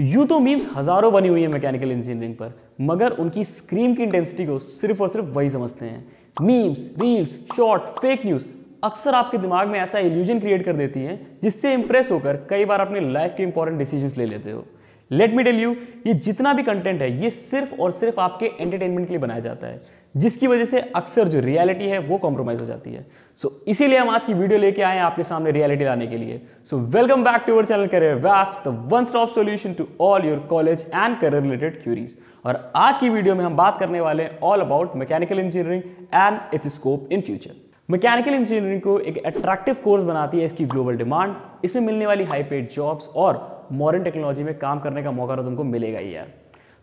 यूं तो मीम्स हज़ारों बनी हुई है मैकेनिकल इंजीनियरिंग पर मगर उनकी स्क्रीम की इंटेंसिटी को सिर्फ और सिर्फ वही समझते हैं memes reels short fake news अक्सर आपके दिमाग में ऐसा इल्यूजन क्रिएट कर देती हैं जिससे इंप्रेस होकर कई बार अपने लाइफ के इंपॉर्टेंट डिसीजन ले लेते हो लेट मी टेल यू ये जितना भी कंटेंट है ये सिर्फ और सिर्फ आपके एंटरटेनमेंट के लिए बनाया जाता है जिसकी वजह से अक्सर जो रियलिटी है वो कॉम्प्रोमाइज़ हो जाती है सो so, इसीलिए हम आज की वीडियो लेके आए हैं आपके सामने रियलिटी लाने के लिए so welcome back to our channel career वैस्ट the one stop solution to all your college and career related queries और आज की वीडियो में हम बात करने वाले हैं all about mechanical engineering and its scope in future mechanical engineering को एक अट्रैक्टिव कोर्स बनाती है इसकी ग्लोबल डिमांड इसमें मिलने वाली हाई पेड जॉब्स और मॉडर्न टेक्नोलॉजी में काम करने का मौका तो तुमको मिलेगा ही यार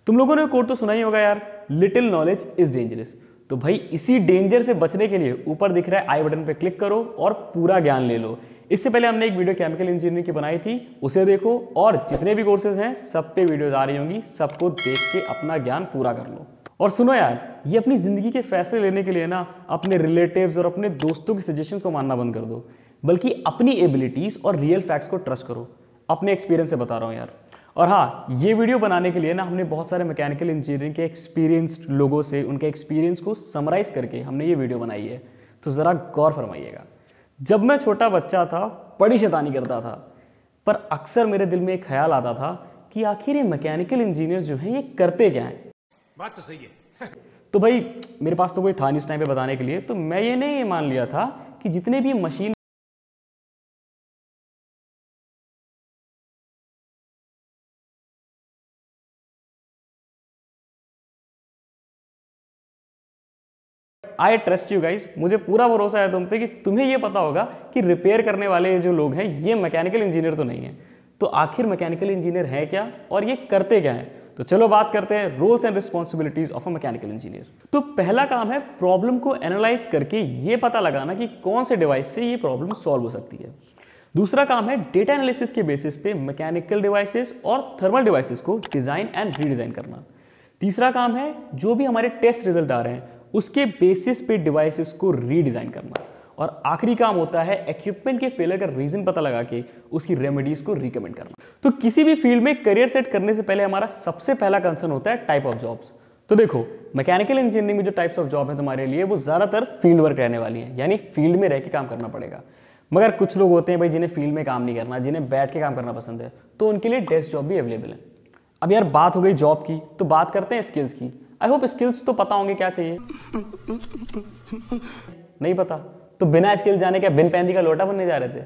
तुम लोगों ने कोर्ट तो सुना ही होगा यार लिटिल नॉलेज इज डेंजरस तो भाई इसी डेंजर से बचने के लिए ऊपर दिख रहा है आई बटन पर क्लिक करो और पूरा ज्ञान ले लो इससे पहले हमने एक वीडियो केमिकल इंजीनियरिंग की बनाई थी उसे देखो और जितने भी कोर्सेज हैं सब पे वीडियोज आ रही होंगी सबको देख के अपना ज्ञान पूरा कर लो और सुनो यार ये अपनी ज़िंदगी के फैसले लेने के लिए ना अपने रिलेटिव्स और अपने दोस्तों के सजेशंस को मानना बंद कर दो बल्कि अपनी एबिलिटीज़ और रियल फैक्ट्स को ट्रस्ट करो अपने एक्सपीरियंस से बता रहा हूँ यार और हाँ ये वीडियो बनाने के लिए ना हमने बहुत सारे मैकेनिकल इंजीनियरिंग के एक्सपीरियंस्ड लोगों से उनके एक्सपीरियंस को समराइज करके हमने ये वीडियो बनाई है तो ज़रा गौर फरमाइएगा जब मैं छोटा बच्चा था बड़ी शैतानी करता था पर अक्सर मेरे दिल में एक ख्याल आता था कि आखिर ये मैकेनिकल इंजीनियर जो हैं ये करते क्या हैं बात तो सही है तो भाई मेरे पास तो कोई था नहीं उस टाइम पर बताने के लिए तो मैं ये नहीं मान लिया था कि जितने भी machine I trust you guys मुझे पूरा भरोसा है तुम पे कि तुम्हें ये पता होगा कि रिपेयर करने वाले जो लोग हैं ये मैकेनिकल इंजीनियर तो नहीं है तो आखिर मैकेनिकल इंजीनियर है क्या और ये करते क्या है तो चलो बात करते हैं roles and responsibilities of a mechanical engineer तो पहला काम है प्रॉब्लम को एनालाइज करके ये पता लगाना कि कौन से डिवाइस से ये प्रॉब्लम सॉल्व हो सकती है दूसरा काम है डेटा एनालिसिस के बेसिस पे मैकेनिकल डिवाइसेस और थर्मल डिवाइसेस को डिजाइन एंड रीडिजाइन करना तीसरा काम है जो भी हमारे टेस्ट रिजल्ट आ रहे हैं उसके बेसिस पे डिवाइसेस को रीडिज़ाइन करना और आखिरी काम होता है इक्विपमेंट के फेलर का रीज़न पता लगा के उसकी रेमेडीज़ को रिकमेंड करना तो किसी भी फील्ड में करियर सेट करने से पहले हमारा सबसे पहला कंसर्न होता है टाइप ऑफ जॉब्स तो देखो मैकेनिकल इंजीनियरिंग में जो टाइप्स ऑफ जॉब है तुम्हारे लिए वो ज़्यादातर फील्ड वर्क रहने वाली है यानी फील्ड में रहकर काम करना पड़ेगा मगर कुछ लोग होते हैं भाई जिन्हें फील्ड में काम नहीं करना जिन्हें बैठ के काम करना पसंद है तो उनके लिए डेस्क जॉब भी अवेलेबल है अब यार बात हो गई जॉब की तो बात करते हैं स्किल्स की आई होप स्किल्स तो पता होंगे क्या चाहिए नहीं पता तो बिना स्किल्स जाने क्या बिन पहनी का लोटा बनने जा रहे थे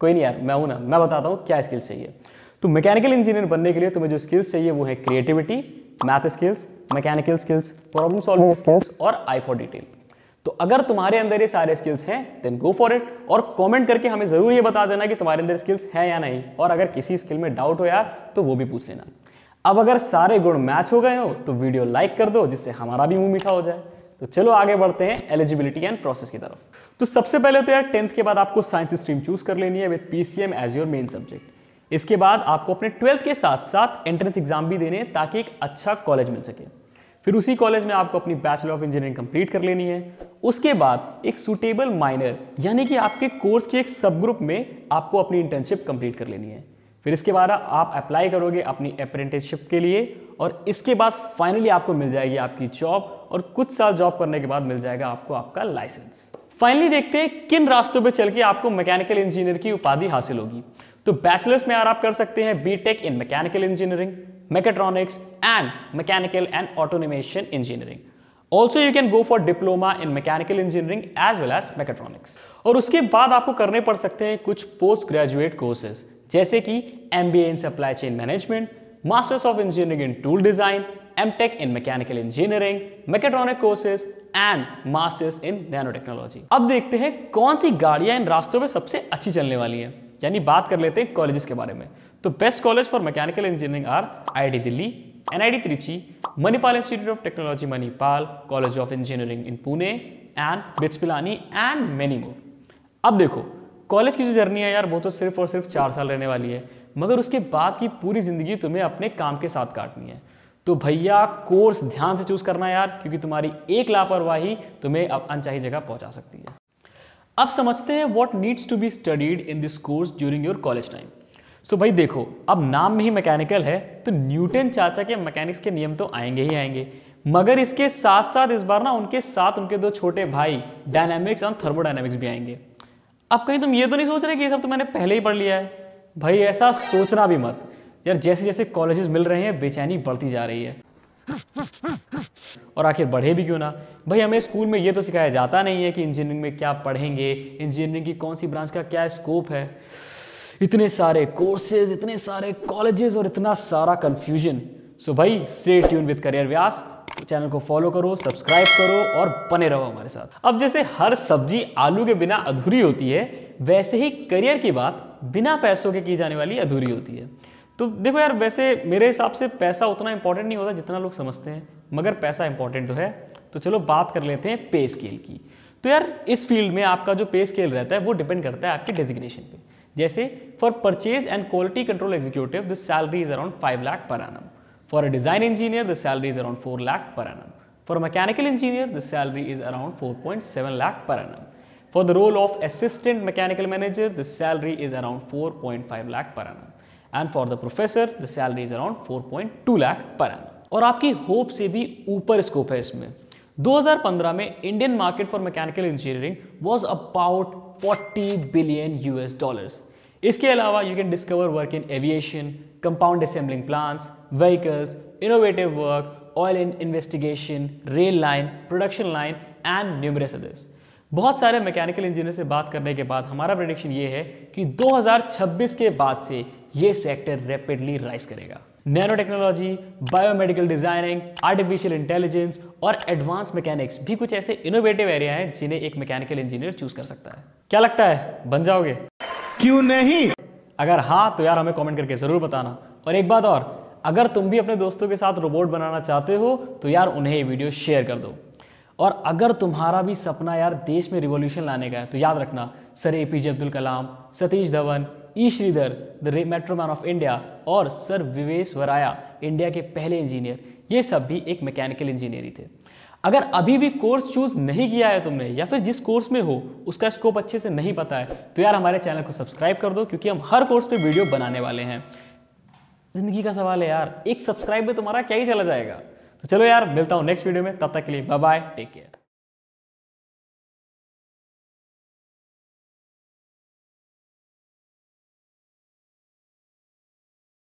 कोई नहीं यार मैं हूं ना मैं बताता हूँ क्या स्किल्स चाहिए तो मैकेनिकल इंजीनियर बनने के लिए तुम्हें जो स्किल्स चाहिए वो है creativity math skills mechanical skills problem solving skills और आई फॉर डिटेल तो अगर तुम्हारे अंदर ये सारे स्किल्स हैं देन गो फॉर इट और कमेंट करके हमें जरूर ये बता देना कि तुम्हारे अंदर स्किल्स हैं या नहीं और अगर किसी स्किल में डाउट हो यार तो वो भी पूछ लेना अब अगर सारे गुण मैच हो गए हो तो वीडियो लाइक कर दो जिससे हमारा भी मुंह मीठा हो जाए तो चलो आगे बढ़ते हैं एलिजिबिलिटी एंड प्रोसेस की तरफ तो सबसे पहले तो यार टेंथ के बाद आपको साइंस स्ट्रीम चूज कर लेनी है with PCM as your main subject इसके बाद आपको अपने ट्वेल्थ के साथ साथ एंट्रेंस एग्जाम भी देने ताकि एक अच्छा कॉलेज मिल सके फिर उसी कॉलेज में आपको अपनी बैचलर ऑफ इंजीनियरिंग कंप्लीट कर लेनी है उसके बाद एक सुटेबल माइनर यानी कि आपके कोर्स के एक सब ग्रुप में आपको अपनी इंटर्नशिप कंप्लीट कर लेनी है फिर इसके बाद आप अप्लाई करोगे अपनी अप्रेंटिसशिप के लिए और इसके बाद फाइनली आपको मिल जाएगी आपकी जॉब और कुछ साल जॉब करने के बाद मिल जाएगा आपको आपका लाइसेंस फाइनली देखते हैं किन रास्तों पर चल के आपको मैकेनिकल इंजीनियर की उपाधि हासिल होगी तो बैचलर्स में आप कर सकते हैं B tech in mechanical engineering mechatronics and mechanical and automation engineering also you can go for diploma in mechanical engineering as well as mechatronics और उसके बाद आपको करने पड़ सकते हैं कुछ पोस्ट ग्रेजुएट कोर्सेज जैसे कि M in supply chain management masters of engineering in tool design M tech in mechanical engineering mechatronic courses and masters in nanotechnology अब देखते हैं कौन सी गाड़ियां इन रास्तों में सबसे अच्छी चलने वाली हैं यानी बात कर लेते हैं कॉलेजेस के बारे में तो best college for mechanical engineering आर आई Delhi N Trichy Manipal institute of technology Manipal college of engineering in Pune and बिचपिलानी एंड मेनी मोर अब देखो कॉलेज की जो जर्नी है यार वो तो सिर्फ और सिर्फ चार साल रहने वाली है मगर उसके बाद की पूरी ज़िंदगी तुम्हें अपने काम के साथ काटनी है तो भैया कोर्स ध्यान से चूज़ करना यार क्योंकि तुम्हारी एक लापरवाही तुम्हें अब अनचाही जगह पहुंचा सकती है अब समझते हैं what needs to be studied in this course during your college time so भाई देखो अब नाम में ही मैकेनिकल है तो न्यूटन चाचा के मैकेनिक्स के नियम तो आएंगे ही आएंगे मगर इसके साथ साथ इस बार ना उनके साथ उनके दो छोटे भाई डायनामिक्स और थर्मोडायनामिक्स भी आएंगे अब कहीं तुम ये तो नहीं सोच रहे कि ये सब तो मैंने पहले ही पढ़ लिया है भाई ऐसा सोचना भी मत यार जैसे जैसे कॉलेजेस मिल रहे हैं बेचैनी बढ़ती जा रही है और आखिर बढ़े भी क्यों ना भाई हमें स्कूल में ये तो सिखाया जाता नहीं है कि इंजीनियरिंग में क्या पढ़ेंगे इंजीनियरिंग की कौन सी ब्रांच का क्या स्कोप है इतने सारे कोर्सेज इतने सारे कॉलेजेस और इतना सारा कंफ्यूजन सो भाई stay tune with career Vyas channel को फॉलो करो सब्सक्राइब करो और बने रहो हमारे साथ अब जैसे हर सब्जी आलू के बिना अधूरी होती है वैसे ही करियर की बात बिना पैसों के की जाने वाली अधूरी होती है तो देखो यार वैसे मेरे हिसाब से पैसा उतना इंपॉर्टेंट नहीं होता जितना लोग समझते हैं मगर पैसा इंपॉर्टेंट तो है तो चलो बात कर लेते हैं पे स्केल की तो यार इस फील्ड में आपका जो पे स्केल रहता है वो डिपेंड करता है आपके डेजिग्नेशन पे जैसे for purchase and quality control executive this salary is around five lakh per annum For a design engineer, the salary is around 4 lakh per annum. For a mechanical engineer, the salary is around 4.7 lakh per annum. For the role of assistant mechanical manager, the salary is around 4.5 lakh per annum. And for the professor, the salary is around 4.2 lakh per annum. और आपकी hope से भी ऊपर scope है इसमें 2015 में Indian market for mechanical engineering was about 40 billion US dollars इसके अलावा you can discover work in aviation compound assembling plants, vehicles, innovative work, oil investigation, rail line, production line and numerous others. बहुत सारे mechanical engineer से बात करने के बाद हमारा प्रडिक्शन ये है कि 2026 के बाद से ये सेक्टर रैपिडली राइज करेगा nanotechnology biomedical designing artificial intelligence और एडवांस मैकेनिक्स भी कुछ ऐसे इनोवेटिव एरिया हैं जिन्हें एक मैकेनिकल इंजीनियर चूज कर सकता है क्या लगता है बन जाओगे क्यों नहीं अगर हाँ तो यार हमें कमेंट करके ज़रूर बताना और एक बात और अगर तुम भी अपने दोस्तों के साथ रोबोट बनाना चाहते हो तो यार उन्हें ये वीडियो शेयर कर दो और अगर तुम्हारा भी सपना यार देश में रिवोल्यूशन लाने का है तो याद रखना sir A P J Abdul Kalam Satish Dhawan E Shridhar the metro man of India और सर विवेश वराया इंडिया के पहले इंजीनियर ये सब भी एक मैकेनिकल इंजीनियर ही थे अगर अभी भी कोर्स चूज़ नहीं किया है तुमने या फिर जिस कोर्स में हो उसका स्कोप अच्छे से नहीं पता है तो यार हमारे चैनल को सब्सक्राइब कर दो क्योंकि हम हर कोर्स पे वीडियो बनाने वाले हैं ज़िंदगी का सवाल है यार एक सब्सक्राइब में तुम्हारा क्या ही चला जाएगा तो चलो यार मिलता हूँ नेक्स्ट वीडियो में तब तक के लिए बाय बाय टेक केयर